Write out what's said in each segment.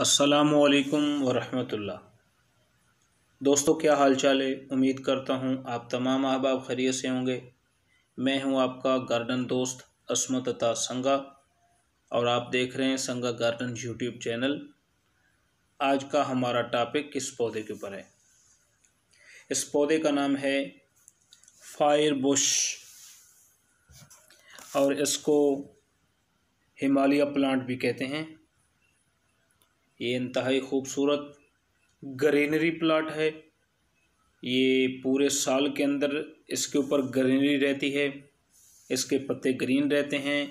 असलकम वरहमतुल्ला दोस्तों क्या हाल चाल है उम्मीद करता हूँ आप तमाम अहबाब खरीय से होंगे मैं हूँ आपका गार्डन दोस्त असमत अता संगा और आप देख रहे हैं संगा गार्डन यूट्यूब चैनल आज का हमारा टॉपिक इस पौधे के ऊपर है इस पौधे का नाम है फायर बुश और इसको हिमालय प्लांट भी कहते हैं ये इंतहाई खूबसूरत ग्रीनरी प्लाट है ये पूरे साल के अंदर इसके ऊपर ग्रीनरी रहती है इसके पत्ते ग्रीन रहते हैं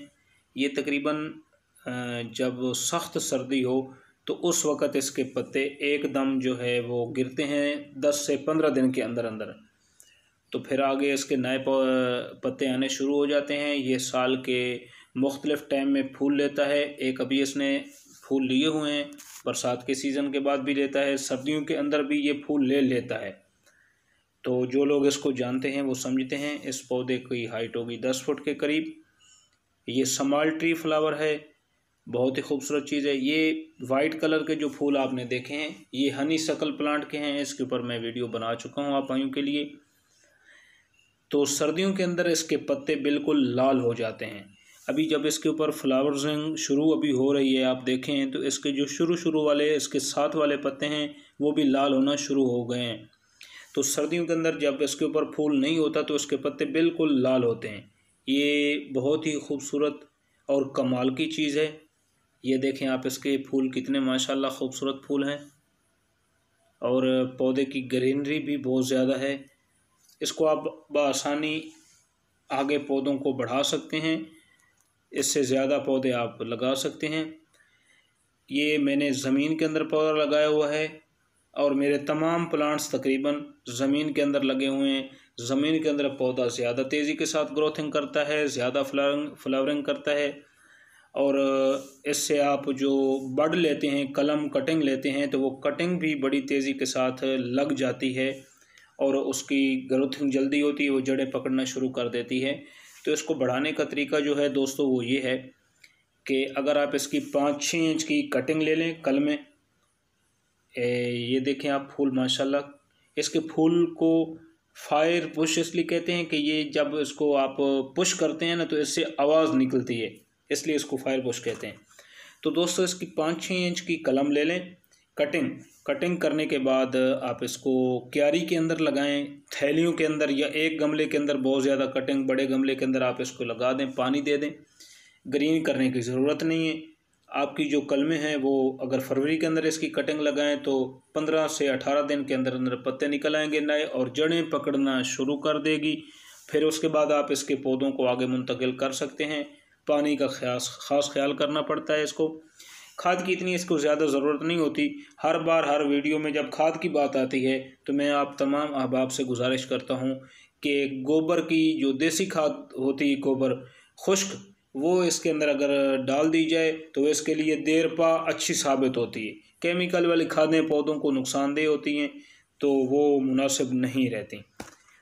ये तकरीबन जब सख्त सर्दी हो तो उस वक़्त इसके पत्ते एकदम जो है वो गिरते हैं दस से पंद्रह दिन के अंदर अंदर तो फिर आगे इसके नए पत्ते आने शुरू हो जाते हैं ये साल के मुख्तलिफ़ टाइम में फूल लेता है एक अभी इसने फूल लिए हुए हैं बरसात के सीज़न के बाद भी लेता है सर्दियों के अंदर भी ये फूल ले लेता है तो जो लोग इसको जानते हैं वो समझते हैं इस पौधे की हाइट होगी दस फुट के करीब ये समाल ट्री फ्लावर है बहुत ही खूबसूरत चीज़ है ये वाइट कलर के जो फूल आपने देखे हैं ये हनी सकल प्लांट के हैं इसके ऊपर मैं वीडियो बना चुका हूँ आप आयु के लिए तो सर्दियों के अंदर इसके पत्ते बिल्कुल लाल हो जाते हैं अभी जब इसके ऊपर फ्लावर्सिंग शुरू अभी हो रही है आप देखें तो इसके जो शुरू शुरू वाले इसके साथ वाले पत्ते हैं वो भी लाल होना शुरू हो गए हैं तो सर्दियों के अंदर जब इसके ऊपर फूल नहीं होता तो इसके पत्ते बिल्कुल लाल होते हैं ये बहुत ही खूबसूरत और कमाल की चीज़ है ये देखें आप इसके फूल कितने माशाल्लाह खूबसूरत फूल हैं और पौधे की ग्रीनरी भी बहुत ज़्यादा है इसको आप बसानी आगे पौधों को बढ़ा सकते हैं इससे ज़्यादा पौधे आप लगा सकते हैं ये मैंने ज़मीन के अंदर पौधा लगाया हुआ है और मेरे तमाम प्लांट्स तकरीबन ज़मीन के अंदर लगे हुए हैं ज़मीन के अंदर पौधा ज़्यादा तेज़ी के साथ ग्रोथिंग करता है ज़्यादा फ्लावरिंग फ्लावरिंग करता है और इससे आप जो बड लेते हैं कलम कटिंग लेते हैं तो वो कटिंग भी बड़ी तेज़ी के साथ लग जाती है और उसकी ग्रोथिंग जल्दी होती है वो जड़ें पकड़ना शुरू कर देती है तो इसको बढ़ाने का तरीका जो है दोस्तों वो ये है कि अगर आप इसकी पाँच छः इंच की कटिंग ले लें कल में ए, ये देखें आप फूल माशाल्लाह इसके फूल को फायर पुश इसलिए कहते हैं कि ये जब इसको आप पुश करते हैं ना तो इससे आवाज़ निकलती है इसलिए इसको फायर पुश कहते हैं तो दोस्तों इसकी पाँच छः इंच की कलम ले लें कटिंग कटिंग करने के बाद आप इसको क्यारी के अंदर लगाएं थैलियों के अंदर या एक गमले के अंदर बहुत ज़्यादा कटिंग बड़े गमले के अंदर आप इसको लगा दें पानी दे दें ग्रीन करने की ज़रूरत नहीं है आपकी जो कलमें हैं वो अगर फरवरी के अंदर इसकी कटिंग लगाएं तो पंद्रह से अठारह दिन के अंदर अंदर पत्ते निकल आएंगे नए और जड़ें पकड़ना शुरू कर देगी फिर उसके बाद आप इसके पौधों को आगे मुंतकिल कर सकते हैं पानी का खास खास ख्याल करना पड़ता है इसको खाद की इतनी इसको ज़्यादा ज़रूरत नहीं होती हर बार हर वीडियो में जब खाद की बात आती है तो मैं आप तमाम अहबाब से गुजारिश करता हूँ कि गोबर की जो देसी खाद होती है गोबर खुश्क वो इसके अंदर अगर डाल दी जाए तो इसके लिए देरपा अच्छी साबित होती है केमिकल वाली खादें पौधों को नुकसानदेह होती हैं तो वो मुनासिब नहीं रहती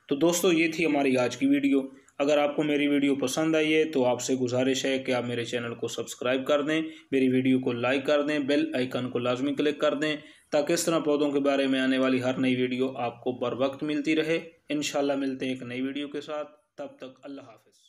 तो दोस्तों ये थी हमारी आज की वीडियो अगर आपको मेरी वीडियो पसंद आई है तो आपसे गुजारिश है कि आप मेरे चैनल को सब्सक्राइब कर दें मेरी वीडियो को लाइक कर दें बेल आइकन को लाजमी क्लिक कर दें ताकि इस तरह पौधों के बारे में आने वाली हर नई वीडियो आपको बर वक्त मिलती रहे इन मिलते हैं एक नई वीडियो के साथ तब तक अल्लाह हाफिज़